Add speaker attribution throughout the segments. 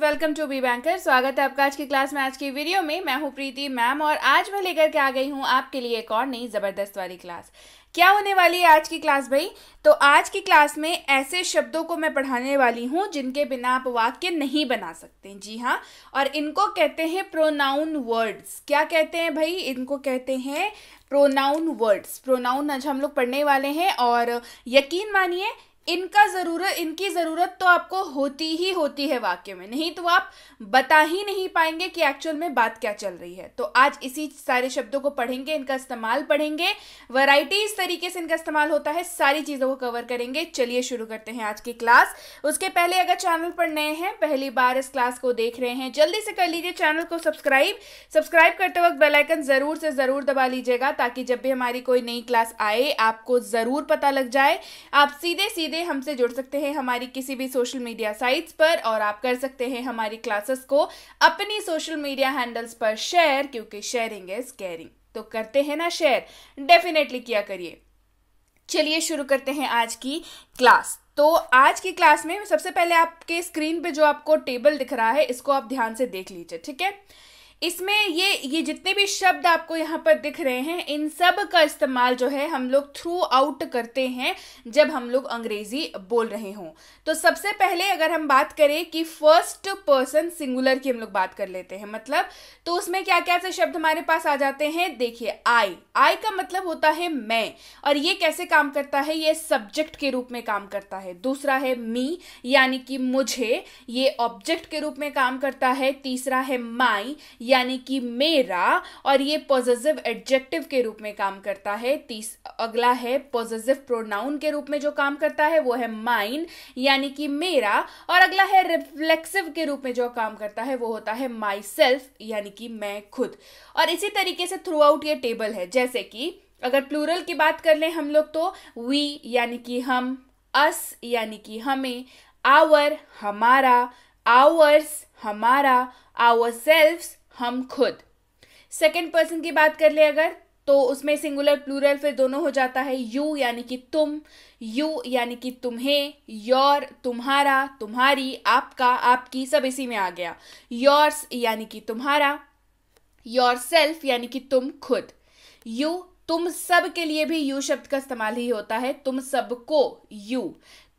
Speaker 1: Welcome to B banker स्वागत है आपका आज की क्लास में आज की वीडियो में मैं हूँ प्रीति मैम और आज मैं लेकर के आ गई हूँ आपके लिए एक और नई ज़बरदस्त वाली क्लास क्या होने वाली है आज की क्लास भाई तो आज की क्लास में ऐसे शब्दों को मैं पढ़ाने वाली हूँ जिनके बिना आप वाक्य नहीं बना सकते जी हाँ और इनको कहते हैं प्रोनाउन वर्ड्स क्या कहते हैं भाई इनको कहते हैं प्रोनाउन वर्ड्स प्रोनाउन आज हम लोग पढ़ने वाले हैं और यकीन मानिए इनका ज़रूरत इनकी ज़रूरत तो आपको होती ही होती है वाक्य में नहीं तो आप बता ही नहीं पाएंगे कि एक्चुअल में बात क्या चल रही है तो आज इसी सारे शब्दों को पढ़ेंगे इनका इस्तेमाल पढ़ेंगे वैरायटी इस तरीके से इनका इस्तेमाल होता है सारी चीज़ों को कवर करेंगे चलिए शुरू करते हैं आज की क्लास उसके पहले अगर चैनल पर नए हैं पहली बार इस क्लास को देख रहे हैं जल्दी से कर लीजिए चैनल को सब्सक्राइब सब्सक्राइब करते वक्त बेलाइकन ज़रूर से ज़रूर दबा लीजिएगा ताकि जब भी हमारी कोई नई क्लास आए आपको ज़रूर पता लग जाए आप सीधे सीधे लिए हमसे जुड़ सकते हैं हमारी किसी भी सोशल मीडिया साइट्स पर और आप कर सकते हैं हमारी क्लासेस को अपनी सोशल मीडिया हैंडल्स पर शेयर क्योंकि शेयरिंग इज केयरिंग तो करते हैं ना शेयर डेफिनेटली किया करिए चलिए शुरू करते हैं आज की क्लास तो आज की क्लास में सबसे पहले आपके स्क्रीन पे जो आपको टेबल दिख रहा है इसको आप ध्यान से देख लीजिए ठीक है इसमें ये ये जितने भी शब्द आपको यहाँ पर दिख रहे हैं इन सब का इस्तेमाल जो है हम लोग थ्रू आउट करते हैं जब हम लोग अंग्रेजी बोल रहे हों तो सबसे पहले अगर हम बात करें कि फर्स्ट पर्सन सिंगुलर की हम लोग बात कर लेते हैं मतलब तो उसमें क्या क्या से शब्द हमारे पास आ जाते हैं देखिए आई आई का मतलब होता है मैं और ये कैसे काम करता है ये सब्जेक्ट के रूप में काम करता है दूसरा है मी यानी कि मुझे ये ऑब्जेक्ट के रूप में काम करता है तीसरा है माई यानी कि मेरा और ये पॉजिटिव एडजेक्टिव के रूप में काम करता है तीस अगला है पॉजिटिव प्रोनाउन के रूप में जो काम करता है वो है माइन यानी कि मेरा और अगला है रिफ्लेक्सिव के रूप में जो काम करता है वो होता है माई सेल्फ यानी कि मैं खुद और इसी तरीके से थ्रू आउट ये टेबल है जैसे कि अगर प्लूरल की बात कर लें हम लोग तो वी यानी कि हम अस यानी कि हमें आवर हमारा आवर्स हमारा आवर सेल्फ हम खुद सेकेंड पर्सन की बात कर ले अगर तो उसमें सिंगुलर प्लूरल फिर दोनों हो जाता है यू यानी कि तुम यू यानी कि तुम्हें योर तुम्हारा तुम्हारी आपका आपकी सब इसी में आ गया योर्स यानी कि तुम्हारा योर सेल्फ यानी कि तुम खुद यू तुम सब के लिए भी यू शब्द का इस्तेमाल ही होता है तुम सबको यू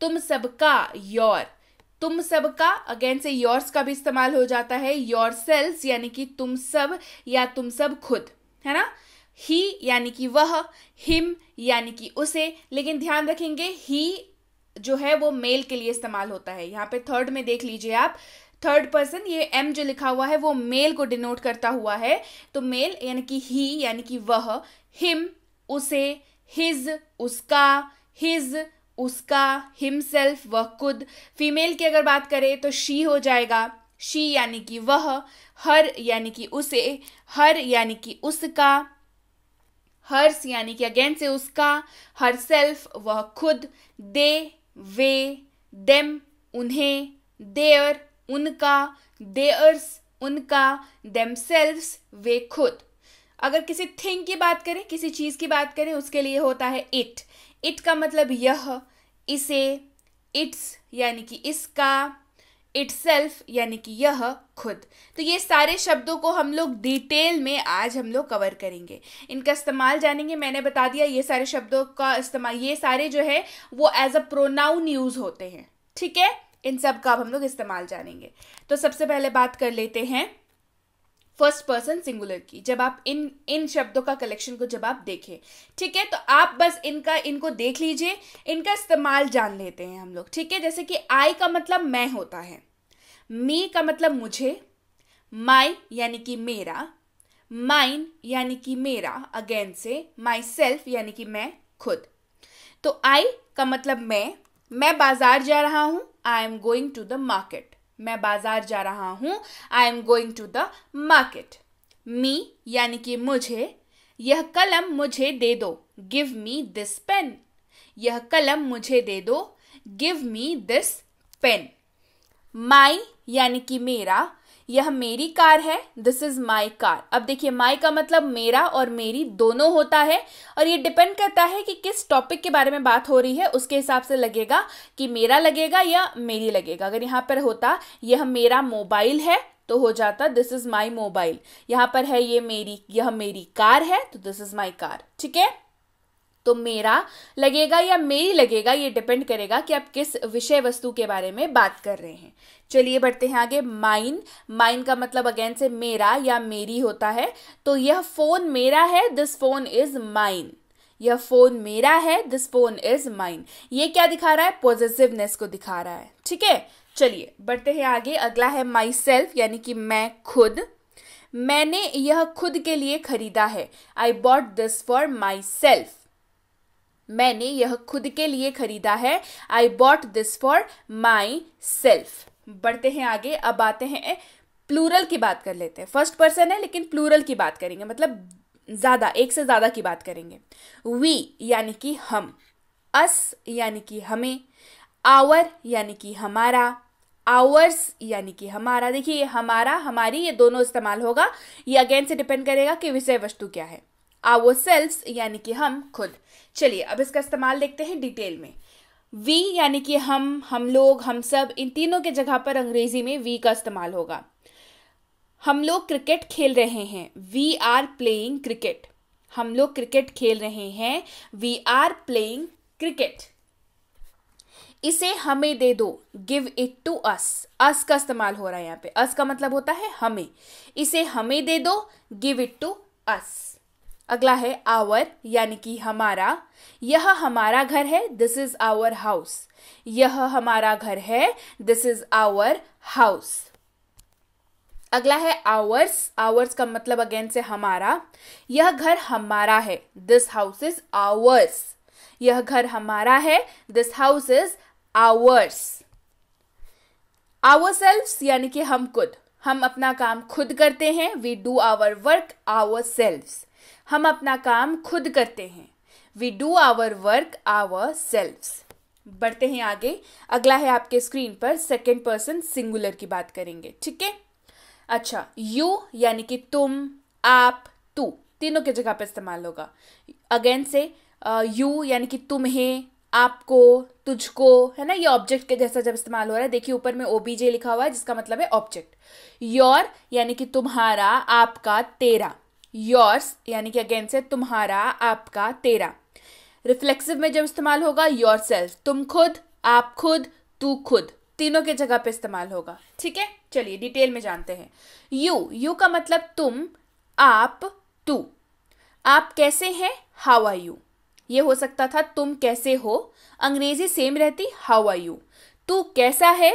Speaker 1: तुम सबका योर तुम सब का अगेन से योर्स का भी इस्तेमाल हो जाता है योर सेल्स यानी कि तुम सब या तुम सब खुद है ना ही यानी कि वह हिम यानी कि उसे लेकिन ध्यान रखेंगे ही जो है वो मेल के लिए इस्तेमाल होता है यहाँ पे थर्ड में देख लीजिए आप थर्ड पर्सन ये एम जो लिखा हुआ है वो मेल को डिनोट करता हुआ है तो मेल यानी कि ही यानी कि वह हिम उसे हिज उसका हिज उसका हिमसेल्फ वह खुद फीमेल की अगर बात करें तो शी हो जाएगा शी यानी कि वह हर यानी कि उसे हर यानी कि उसका हर्स यानी कि अगेन से उसका हर सेल्फ वह खुद दे वे देम उन्हें देअर उनका देअर्स उनका देमसेल्व्स वे खुद अगर किसी थिंग की बात करें किसी चीज़ की बात करें उसके लिए होता है इट इट का मतलब यह इसे इट्स यानी कि इसका सेल्फ यानी कि यह खुद तो ये सारे शब्दों को हम लोग डिटेल में आज हम लोग कवर करेंगे इनका इस्तेमाल जानेंगे मैंने बता दिया ये सारे शब्दों का इस्तेमाल ये सारे जो है वो एज अ प्रोनाउन यूज़ होते हैं ठीक है इन सब का अब हम लोग इस्तेमाल जानेंगे तो सबसे पहले बात कर लेते हैं फर्स्ट पर्सन सिंगुलर की जब आप इन इन शब्दों का कलेक्शन को जब आप देखें ठीक है तो आप बस इनका इनको देख लीजिए इनका इस्तेमाल जान लेते हैं हम लोग ठीक है जैसे कि आई का मतलब मैं होता है मी का मतलब मुझे माई यानी कि मेरा माइन यानी कि मेरा अगेन से माई सेल्फ यानी कि मैं खुद तो आई का मतलब मैं मैं बाजार जा रहा हूँ I am going to the market मैं बाजार जा रहा हूँ I am going to the market me यानी कि मुझे यह कलम मुझे दे दो गिव मी दिस पेन यह कलम मुझे दे दो give me this pen my यानी कि मेरा यह मेरी कार है दिस इज माई कार अब देखिए माई का मतलब मेरा और मेरी दोनों होता है और ये डिपेंड करता है कि किस टॉपिक के बारे में बात हो रही है उसके हिसाब से लगेगा कि मेरा लगेगा या मेरी लगेगा अगर यहाँ पर होता यह मेरा मोबाइल है तो हो जाता दिस इज माई मोबाइल यहाँ पर है ये मेरी यह मेरी कार है तो दिस इज माई कार ठीक है तो मेरा लगेगा या मेरी लगेगा ये डिपेंड करेगा कि आप किस विषय वस्तु के बारे में बात कर रहे हैं चलिए बढ़ते हैं आगे माइन माइन का मतलब अगेन से मेरा या मेरी होता है तो यह फोन मेरा है दिस फोन इज माइन यह फोन मेरा है दिस फोन इज माइन ये क्या दिखा रहा है पॉजिटिवनेस को दिखा रहा है ठीक है चलिए बढ़ते हैं आगे अगला है माई सेल्फ यानी कि मैं खुद मैंने यह खुद के लिए खरीदा है I bought this for myself मैंने यह खुद के लिए खरीदा है I bought this for myself बढ़ते हैं आगे अब आते हैं प्लूरल की बात कर लेते हैं फर्स्ट पर्सन है लेकिन प्लूरल की बात करेंगे मतलब ज़्यादा एक से ज़्यादा की बात करेंगे वी यानी कि हम अस यानी कि हमें आवर यानी कि हमारा आवर्स यानी कि हमारा देखिए हमारा हमारी ये दोनों इस्तेमाल होगा ये अगेन से डिपेंड करेगा कि विषय वस्तु क्या है आवर सेल्फ यानी कि हम खुद चलिए अब इसका इस्तेमाल देखते हैं डिटेल में वी यानी कि हम हम लोग हम सब इन तीनों के जगह पर अंग्रेजी में वी का इस्तेमाल होगा हम लोग क्रिकेट खेल रहे हैं वी आर प्लेइंग क्रिकेट हम लोग क्रिकेट खेल रहे हैं वी आर प्लेइंग क्रिकेट इसे हमें दे दो give it to us us का इस्तेमाल हो रहा है यहाँ पे अस का मतलब होता है हमें इसे हमें दे दो गिव इट टू अस अगला है आवर यानी कि हमारा यह हमारा घर है दिस इज आवर हाउस यह हमारा घर है दिस इज आवर हाउस अगला है आवर्स आवर्स का मतलब अगेन से हमारा यह घर हमारा है दिस हाउस इज आवर्स यह घर हमारा है this house is ours ourself यानी कि हम खुद हम अपना काम खुद करते हैं we do our work ourself हम अपना काम खुद करते हैं we do our work ourselves बढ़ते हैं आगे अगला है आपके स्क्रीन पर सेकेंड पर्सन सिंगुलर की बात करेंगे ठीक है अच्छा यू यानी कि तुम आप तू तीनों के जगह पर इस्तेमाल होगा अगेन से यू यानी कि तुम्हें आपको तुझको है ना ये ऑब्जेक्ट के जैसा जब इस्तेमाल हो रहा है देखिए ऊपर में ओबीजे लिखा हुआ है जिसका मतलब है ऑब्जेक्ट योर यानी कि तुम्हारा आपका तेरा योर्स यानी कि अगेन से तुम्हारा आपका तेरा रिफ्लेक्सिव में जब इस्तेमाल होगा योर सेल्फ तुम खुद आप खुद तू खुद तीनों के जगह पे इस्तेमाल होगा ठीक है चलिए डिटेल में जानते हैं यू यू का मतलब तुम आप तू आप कैसे हैं हाउ आर यू ये हो सकता था तुम कैसे हो अंग्रेजी सेम रहती हाउ आर यू तू कैसा है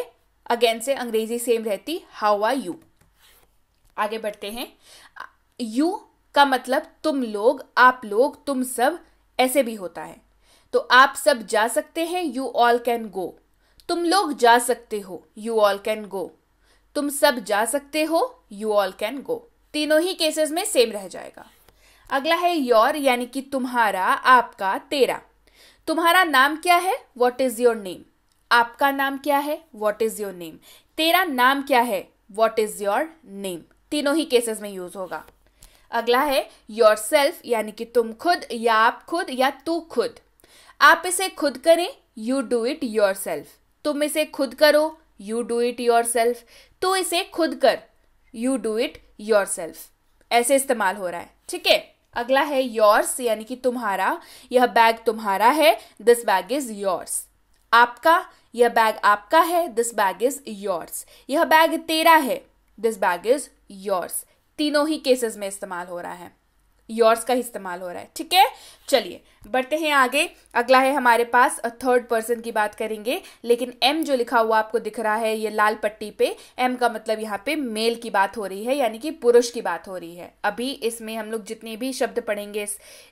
Speaker 1: अगेन से अंग्रेजी सेम रहती हाउ आर यू आगे बढ़ते हैं यू का मतलब तुम लोग आप लोग तुम सब ऐसे भी होता है तो आप सब जा सकते हैं यू ऑल कैन गो तुम लोग जा सकते हो यू ऑल कैन गो तुम सब जा सकते हो यू ऑल कैन गो तीनों ही केसेस में सेम रह जाएगा अगला है योर यानी कि तुम्हारा आपका तेरा तुम्हारा नाम क्या है वॉट इज योर नेम आपका नाम क्या है वॉट इज योर नेम तेरा नाम क्या है वॉट इज योर नेम तीनों ही केसेस में यूज होगा अगला है योर सेल्फ यानी कि तुम खुद या आप खुद या तू खुद आप इसे खुद करें you do it yourself तुम इसे खुद करो you do it yourself तू इसे खुद कर you do it yourself ऐसे इस्तेमाल हो रहा है ठीक है अगला है योर्स यानी कि तुम्हारा यह बैग तुम्हारा है दिस बैग इज योर्स आपका यह बैग आपका है दिस बैग इज योर्स यह बैग तेरा है दिस बैग इज योर्स तीनों ही केसेस में इस्तेमाल हो रहा है योर्स का इस्तेमाल हो रहा है ठीक है चलिए बढ़ते हैं आगे अगला है हमारे पास थर्ड पर्सन की बात करेंगे लेकिन एम जो लिखा हुआ आपको दिख रहा है ये लाल पट्टी पे एम का मतलब यहाँ पे मेल की बात हो रही है यानी कि पुरुष की बात हो रही है अभी इसमें हम लोग जितने भी शब्द पढ़ेंगे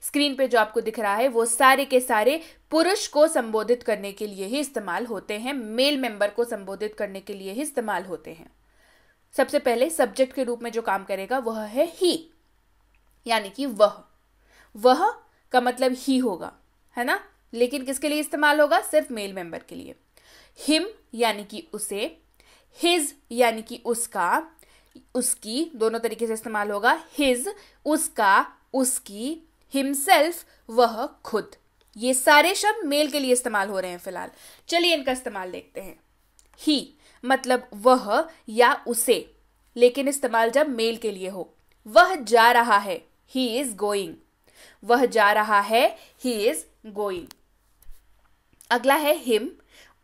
Speaker 1: स्क्रीन पे जो आपको दिख रहा है वो सारे के सारे पुरुष को संबोधित करने के लिए ही इस्तेमाल होते हैं मेल मेंबर को संबोधित करने के लिए ही इस्तेमाल होते हैं सबसे पहले सब्जेक्ट के रूप में जो काम करेगा वह है ही यानी कि वह वह का मतलब ही होगा है ना लेकिन किसके लिए इस्तेमाल होगा सिर्फ मेल मेंबर के लिए हिम यानी कि उसे हिज यानी कि उसका उसकी दोनों तरीके से इस्तेमाल होगा हिज उसका उसकी हिमसेल्फ वह खुद ये सारे शब्द मेल के लिए इस्तेमाल हो रहे हैं फिलहाल चलिए इनका इस्तेमाल देखते हैं ही मतलब वह या उसे लेकिन इस्तेमाल जब मेल के लिए हो वह जा रहा है ही इज गोइंग वह जा रहा है ही इज गोइंग अगला है हिम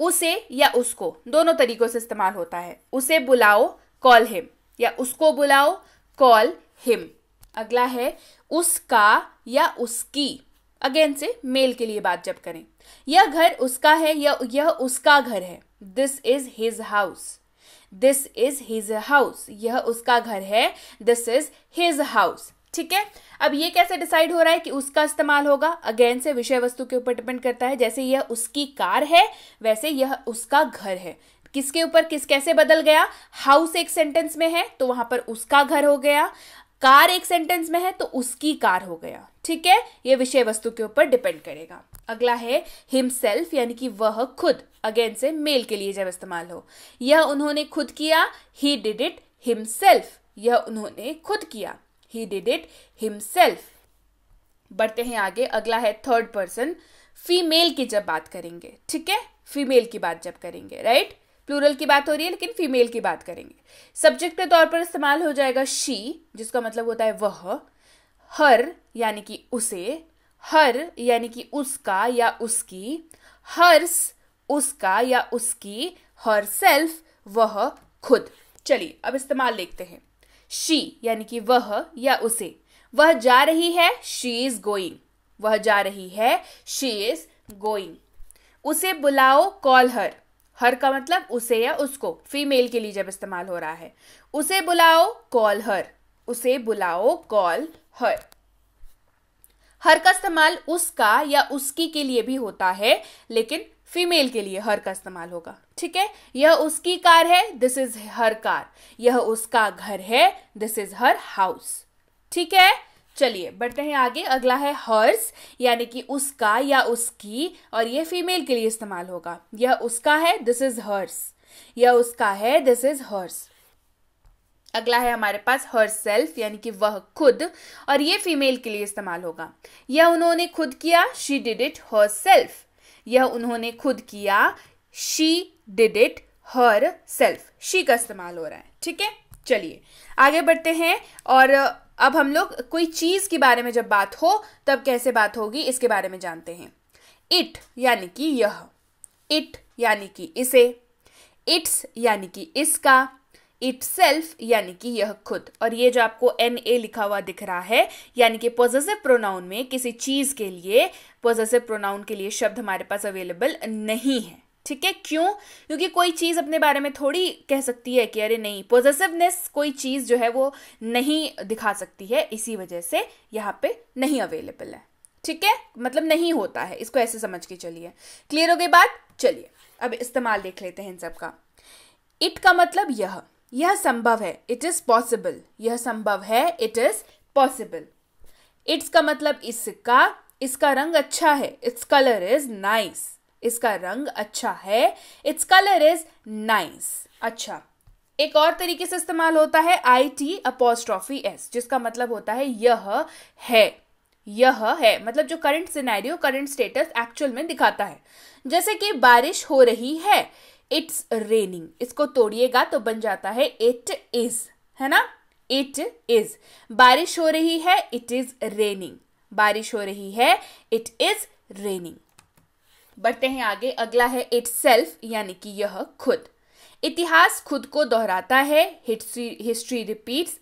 Speaker 1: उसे या उसको दोनों तरीकों से इस्तेमाल होता है उसे बुलाओ कॉल हिम या उसको बुलाओ कॉल हिम अगला है उसका या उसकी अगेन से मेल के लिए बात जब करें यह घर उसका है या यह उसका घर है this is his house this is his house यह उसका घर है दिस इज हिज हाउस ठीक है अब ये कैसे डिसाइड हो रहा है कि उसका इस्तेमाल होगा अगेन से विषय वस्तु के ऊपर डिपेंड करता है जैसे यह उसकी कार है वैसे यह उसका घर है किसके ऊपर किस कैसे बदल गया हाउस एक सेंटेंस में है तो वहां पर उसका घर हो गया कार एक सेंटेंस में है तो उसकी कार हो गया ठीक है ये विषय वस्तु के ऊपर डिपेंड करेगा अगला है हिमसेल्फ यानी कि वह खुद अगेन से मेल के लिए जब इस्तेमाल हो यह उन्होंने खुद किया ही डिड इट हिमसेल्फ यह उन्होंने खुद किया ही डिड इट हिमसेल्फ बढ़ते हैं आगे अगला है थर्ड पर्सन फीमेल की जब बात करेंगे ठीक है फीमेल की बात जब करेंगे राइट right? प्लूरल की बात हो रही है लेकिन फीमेल की बात करेंगे सब्जेक्ट के तौर पर इस्तेमाल हो जाएगा शी जिसका मतलब होता है वह हर यानी कि उसे हर यानी कि उसका या उसकी हर्स उसका या उसकी हर सेल्फ वह खुद चलिए अब इस्तेमाल देखते हैं शी यानी कि वह या उसे वह जा रही है शी इज गोइंग वह जा रही है शी इज गोइंग उसे बुलाओ कॉल हर हर का मतलब उसे या उसको फीमेल के लिए जब इस्तेमाल हो रहा है उसे बुलाओ कॉल हर उसे बुलाओ कॉल हर हर का इस्तेमाल उसका या उसकी के लिए भी होता है लेकिन फीमेल के लिए हर का इस्तेमाल होगा ठीक है यह उसकी कार है दिस इज हर कार यह उसका घर है दिस इज हर हाउस ठीक है चलिए बढ़ते हैं आगे अगला है हर्स यानी कि उसका या उसकी और ये फीमेल के लिए इस्तेमाल होगा यह उसका है दिस इज हर्स यह उसका है दिस इज हर्स अगला है हमारे पास हर सेल्फ यानी कि वह खुद और ये फीमेल के लिए इस्तेमाल होगा यह उन्होंने खुद किया she did it herself यह उन्होंने खुद किया she did it herself she का इस्तेमाल हो रहा है ठीक है चलिए आगे बढ़ते हैं और अब हम लोग कोई चीज़ के बारे में जब बात हो तब कैसे बात होगी इसके बारे में जानते हैं इट यानी कि यह इट यानी कि इसे इट्स यानी कि इसका इट सेल्फ यानी कि यह खुद और ये जो आपको एन ए लिखा हुआ दिख रहा है यानी कि पॉजिटिव प्रोनाउन में किसी चीज़ के लिए पॉजिटिव प्रोनाउन के लिए शब्द हमारे पास अवेलेबल नहीं है ठीक है क्यों क्योंकि कोई चीज़ अपने बारे में थोड़ी कह सकती है कि अरे नहीं पॉजिटिवनेस कोई चीज़ जो है वो नहीं दिखा सकती है इसी वजह से यहाँ पे नहीं अवेलेबल है ठीक है मतलब नहीं होता है इसको ऐसे समझ के चलिए क्लियर हो गई बात चलिए अब इस्तेमाल देख लेते हैं इन सब का इट का मतलब यह यह संभव है इट इज़ पॉसिबल यह संभव है इट इज़ पॉसिबल इट्स का मतलब इसका इसका रंग अच्छा है इट्स कलर इज़ नाइस इसका रंग अच्छा है इट्स कलर इज नाइस अच्छा एक और तरीके से इस्तेमाल होता है आई टी अपोस्ट्रॉफी एस जिसका मतलब होता है यह है यह है मतलब जो current scenario current status actual में दिखाता है जैसे कि बारिश हो रही है इट्स रेनिंग इसको तोड़िएगा तो बन जाता है इट इज है ना इट इज बारिश हो रही है इट इज रेनिंग बारिश हो रही है इट इज रेनिंग बढ़ते हैं आगे अगला है सेल्फ यानी कि यह खुद इतिहास खुद को दोहराता है हिस्ट्री हिस्ट्री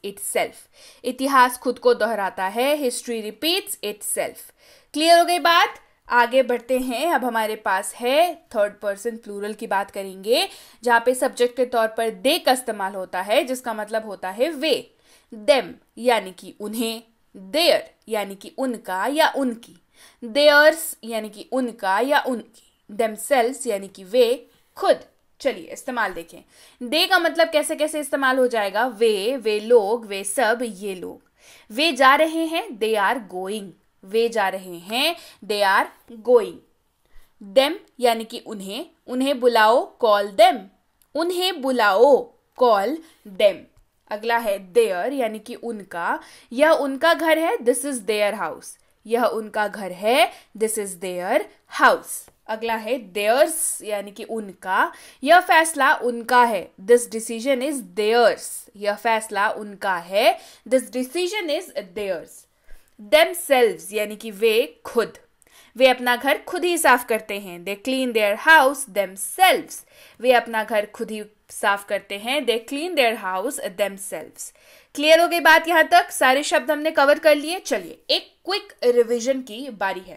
Speaker 1: इट सेल्फ इतिहास खुद को दोहराता है हिस्ट्री रिपीट्स सेल्फ क्लियर हो गई बात आगे बढ़ते हैं अब हमारे पास है थर्ड पर्सन प्लूरल की बात करेंगे जहाँ पे सब्जेक्ट के तौर पर दे का इस्तेमाल होता है जिसका मतलब होता है वे देम यानी कि उन्हें देयर यानी कि उनका या उनकी देअर्स यानी कि उनका या उनकी देमसेल्स यानी कि वे खुद चलिए इस्तेमाल देखें दे का मतलब कैसे कैसे इस्तेमाल हो जाएगा वे वे लोग वे सब ये लोग वे जा रहे हैं दे आर गोइंग वे जा रहे हैं दे आर गोइंग देम यानी कि उन्हें उन्हें बुलाओ कॉल देम उन्हें बुलाओ कॉल देम अगला है देयर यानी कि उनका या उनका घर है दिस इज देयर हाउस यह उनका घर है दिस इज देयर हाउस अगला है देयर्स यानी कि उनका यह फैसला उनका है दिस डिसीजन इज देयर्स यह फैसला उनका है this decision is theirs themselves यानी कि वे खुद वे अपना घर खुद ही साफ करते हैं they clean their house themselves वे अपना घर खुद ही साफ करते हैं they clean their house themselves clear हो गई बात यहां तक सारे शब्द हमने कवर कर लिए चलिए एक क्विक रिवीजन की बारी है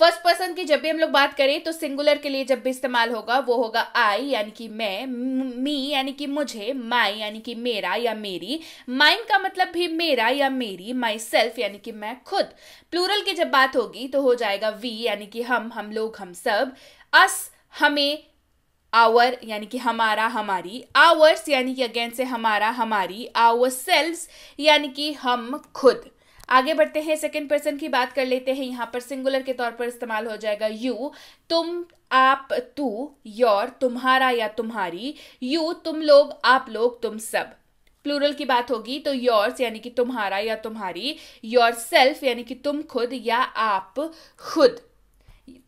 Speaker 1: फर्स्ट पर्सन की जब भी हम लोग बात करें तो सिंगुलर के लिए जब भी इस्तेमाल होगा वो होगा आई यानी कि मैं मी यानी कि मुझे माई यानी कि मेरा या मेरी माइन का मतलब भी मेरा या मेरी माई सेल्फ यानी कि मैं खुद प्लूरल की जब बात होगी तो हो जाएगा वी यानी कि हम हम लोग हम सब अस हमें आवर यानी कि हमारा हमारी आवर्स यानी कि अगेन से हमारा हमारी आवर सेल्स यानी कि हम खुद आगे बढ़ते हैं सेकेंड पर्सन की बात कर लेते हैं यहाँ पर सिंगुलर के तौर पर इस्तेमाल हो जाएगा यू तुम आप तू योर तुम्हारा या तुम्हारी यू तुम लोग आप लोग तुम सब प्लूरल की बात होगी तो योर्स यानी कि तुम्हारा या तुम्हारी योर सेल्फ यानी कि तुम खुद या आप खुद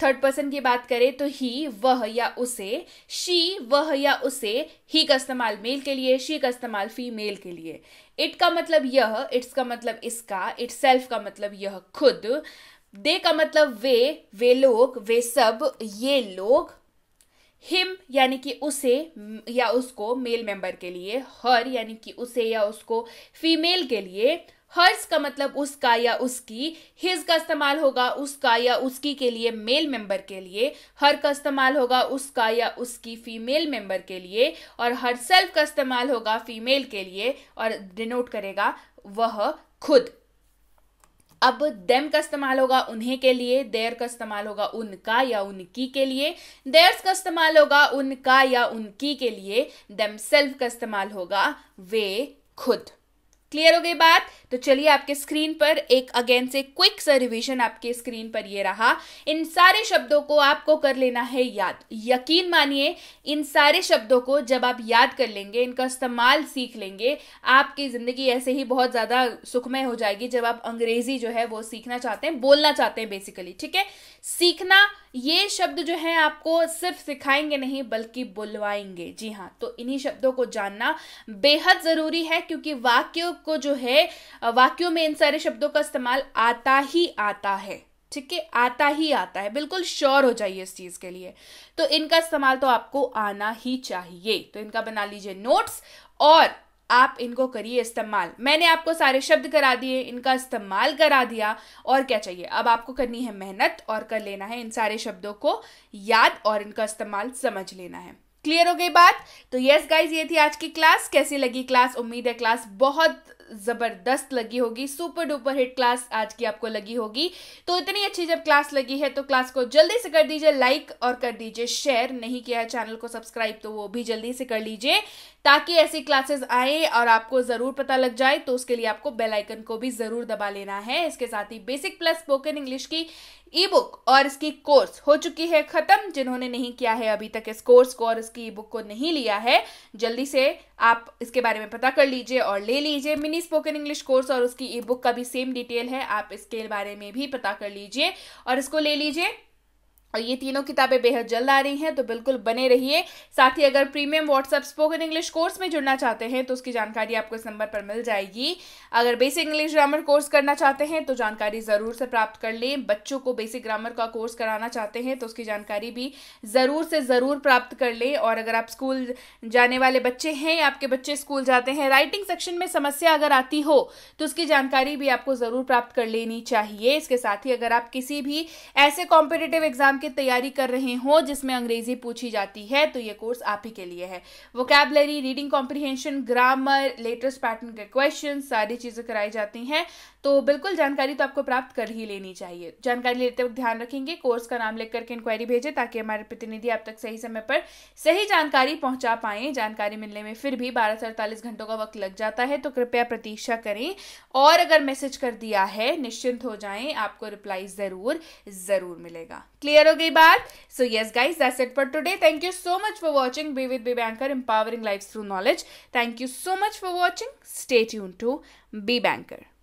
Speaker 1: थर्ड पर्सन की बात करें तो ही वह या उसे शी वह या उसे ही का इस्तेमाल मेल के लिए शी का इस्तेमाल फीमेल के लिए इट का मतलब यह इट्स का मतलब इसका इट सेल्फ का मतलब यह खुद दे का मतलब वे वे लोग वे सब ये लोग हिम यानी कि उसे या उसको मेल मेंबर के लिए हर यानी कि उसे या उसको फीमेल के लिए हर्स का मतलब उसका या उसकी हिज का इस्तेमाल होगा उसका या उसकी के लिए मेल मेंबर के लिए हर का इस्तेमाल होगा उसका या उसकी फीमेल मेंबर के लिए और हर सेल्फ का इस्तेमाल होगा फीमेल के लिए और डिनोट करेगा वह खुद अब देम का इस्तेमाल होगा उन्हें के लिए देयर का इस्तेमाल होगा उनका या उनकी के लिए देयर्स का इस्तेमाल होगा उनका या उनकी के लिए देम सेल्फ का इस्तेमाल होगा वे खुद क्लियर हो गई बात तो चलिए आपके स्क्रीन पर एक अगेन से क्विक सा रिविजन आपके स्क्रीन पर ये रहा इन सारे शब्दों को आपको कर लेना है याद यकीन मानिए इन सारे शब्दों को जब आप याद कर लेंगे इनका इस्तेमाल सीख लेंगे आपकी ज़िंदगी ऐसे ही बहुत ज़्यादा सुखमय हो जाएगी जब आप अंग्रेज़ी जो है वो सीखना चाहते हैं बोलना चाहते हैं बेसिकली ठीक है सीखना ये शब्द जो है आपको सिर्फ सिखाएंगे नहीं बल्कि बुलवाएंगे जी हाँ तो इन्हीं शब्दों को जानना बेहद ज़रूरी है क्योंकि वाक्यों को जो है वाक्यों में इन सारे शब्दों का इस्तेमाल आता ही आता है ठीक है आता ही आता है बिल्कुल श्योर हो जाइए इस चीज़ के लिए तो इनका इस्तेमाल तो आपको आना ही चाहिए तो इनका बना लीजिए नोट्स और आप इनको करिए इस्तेमाल मैंने आपको सारे शब्द करा दिए इनका इस्तेमाल करा दिया और क्या चाहिए अब आपको करनी है मेहनत और कर लेना है इन सारे शब्दों को याद और इनका इस्तेमाल समझ लेना है क्लियर हो गई बात तो यस गाइज ये थी आज की क्लास कैसी लगी क्लास उम्मीद है क्लास बहुत ज़बरदस्त लगी होगी सुपर डुपर हिट क्लास आज की आपको लगी होगी तो इतनी अच्छी जब क्लास लगी है तो क्लास को जल्दी से कर दीजिए लाइक और कर दीजिए शेयर नहीं किया है चैनल को सब्सक्राइब तो वो भी जल्दी से कर लीजिए ताकि ऐसी क्लासेस आए और आपको ज़रूर पता लग जाए तो उसके लिए आपको बेल आइकन को भी ज़रूर दबा लेना है इसके साथ ही बेसिक प्लस स्पोकन इंग्लिश की ई बुक और इसकी कोर्स हो चुकी है ख़त्म जिन्होंने नहीं किया है अभी तक इस कोर्स को और इसकी ई बुक को नहीं लिया है जल्दी से आप इसके बारे में पता कर लीजिए और ले लीजिए mini mini spoken English course और उसकी ई बुक का भी सेम डिटेल है आप इसके बारे में भी पता कर लीजिए और इसको ले लीजिए और ये तीनों किताबें बेहद जल्द आ रही हैं तो बिल्कुल बने रहिए साथ ही अगर premium WhatsApp spoken English course में जुड़ना चाहते हैं तो उसकी जानकारी आपको इस नंबर पर मिल जाएगी अगर बेसिक इंग्लिश ग्रामर कोर्स करना चाहते हैं तो जानकारी ज़रूर से प्राप्त कर लें बच्चों को बेसिक ग्रामर का कोर्स कराना चाहते हैं तो उसकी जानकारी भी ज़रूर से ज़रूर प्राप्त कर लें और अगर आप स्कूल जाने वाले बच्चे हैं या आपके बच्चे स्कूल जाते हैं राइटिंग सेक्शन में समस्या अगर आती हो तो उसकी जानकारी भी आपको ज़रूर प्राप्त कर लेनी चाहिए इसके साथ ही अगर आप किसी भी ऐसे कॉम्पिटेटिव एग्जाम के की तैयारी कर रहे हो जिसमें अंग्रेजी पूछी जाती है तो ये कोर्स आप ही के लिए है vocabulary reading comprehension grammar latest pattern के क्वेश्चन सारी चीज़ें कराई जाती हैं तो बिल्कुल जानकारी तो आपको प्राप्त कर ही लेनी चाहिए जानकारी लेते वक्त ध्यान रखेंगे कोर्स का नाम लिख करके इंक्वायरी भेजें ताकि हमारे प्रतिनिधि आप तक सही समय पर सही जानकारी पहुंचा पाए जानकारी मिलने में फिर भी बारह से अड़तालीस घंटों का वक्त लग जाता है तो कृपया प्रतीक्षा करें और अगर मैसेज कर दिया है निश्चिंत हो जाएं आपको रिप्लाई ज़रूर ज़रूर मिलेगा क्लियर हो गई बात so yes guys that's it for today thank you so much for watching be with B Banker empowering life through knowledge thank you so much for watching stay tune to B banker